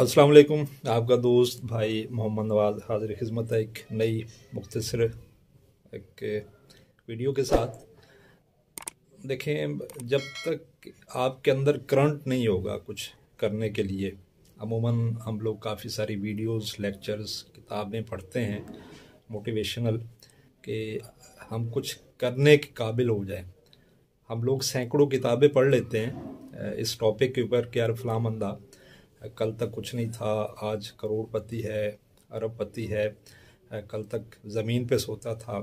अस्सलाम वालेकुम आपका दोस्त भाई मोहम्मद नवाज हाजिर खिदमत है एक नई मुख्तर एक वीडियो के साथ देखें जब तक आपके अंदर करंट नहीं होगा कुछ करने के लिए अमूमन हम लोग काफ़ी सारी वीडियोस लेक्चर्स किताबें पढ़ते हैं मोटिवेशनल कि हम कुछ करने के काबिल हो जाएं हम लोग सैकड़ों किताबें पढ़ लेते हैं इस टॉपिक के ऊपर कि फलामंदा कल तक कुछ नहीं था आज करोड़पति है अरबपति है कल तक ज़मीन पे सोता था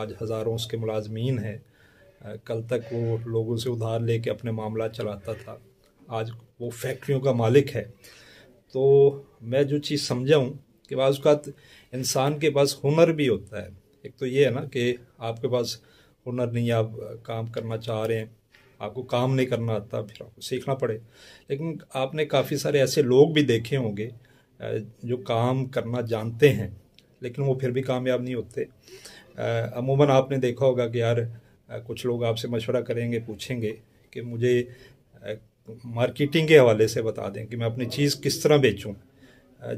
आज हज़ारों उसके मुलाजमीन हैं कल तक वो लोगों से उधार लेके अपने मामला चलाता था आज वो फैक्ट्रियों का मालिक है तो मैं जो चीज़ समझाऊँ कि बाज़ इंसान के पास हुनर भी होता है एक तो ये है ना कि आपके पास हुनर नहीं आप काम करना चाह रहे हैं आपको काम नहीं करना आता फिर आपको सीखना पड़े लेकिन आपने काफ़ी सारे ऐसे लोग भी देखे होंगे जो काम करना जानते हैं लेकिन वो फिर भी कामयाब नहीं होते अमूमन आपने देखा होगा कि यार कुछ लोग आपसे मशवरा करेंगे पूछेंगे कि मुझे मार्केटिंग के हवाले से बता दें कि मैं अपनी चीज़ किस तरह बेचूं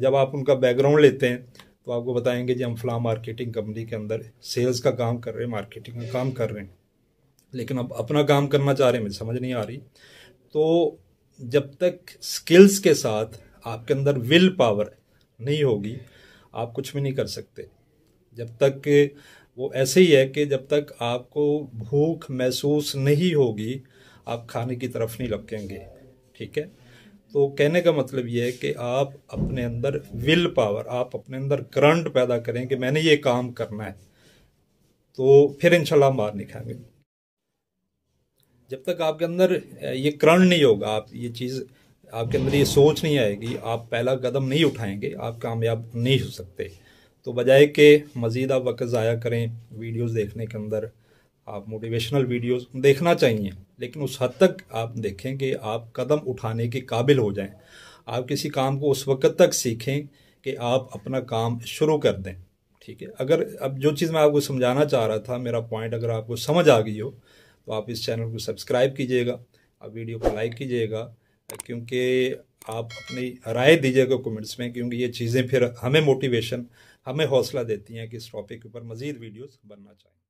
जब आप उनका बैकग्राउंड लेते हैं तो आपको बताएंगे जी हम फ्ला मार्केटिंग कंपनी के अंदर सेल्स का काम कर रहे हैं मार्केटिंग का काम कर रहे हैं लेकिन अब अपना काम करना चाह रहे हैं मुझे समझ नहीं आ रही तो जब तक स्किल्स के साथ आपके अंदर विल पावर नहीं होगी आप कुछ भी नहीं कर सकते जब तक वो ऐसे ही है कि जब तक आपको भूख महसूस नहीं होगी आप खाने की तरफ नहीं लपकेंगे ठीक है तो कहने का मतलब ये है कि आप अपने अंदर विल पावर आप अपने अंदर करंट पैदा करें कि मैंने ये काम करना है तो फिर इंशाल्लाह मार नहीं खाएंगे जब तक आपके अंदर ये करण नहीं होगा आप ये चीज़ आपके अंदर ये सोच नहीं आएगी आप पहला कदम नहीं उठाएंगे आप कामयाब नहीं हो सकते तो बजाय के मज़ीद आप वक्त ज़ाया करें वीडियोस देखने के अंदर आप मोटिवेशनल वीडियोस देखना चाहिए लेकिन उस हद तक आप देखें कि आप कदम उठाने के काबिल हो जाएं आप किसी काम को उस वक्त तक सीखें कि आप अपना काम शुरू कर दें ठीक है अगर अब जो चीज़ मैं आपको समझाना चाह रहा था मेरा पॉइंट अगर आपको समझ आ गई हो तो आप इस चैनल को सब्सक्राइब कीजिएगा आप वीडियो को लाइक कीजिएगा क्योंकि आप अपनी राय दीजिएगा कमेंट्स में क्योंकि ये चीज़ें फिर हमें मोटिवेशन हमें हौसला देती हैं कि इस टॉपिक के ऊपर मज़ीद वीडियोस बनना चाहिए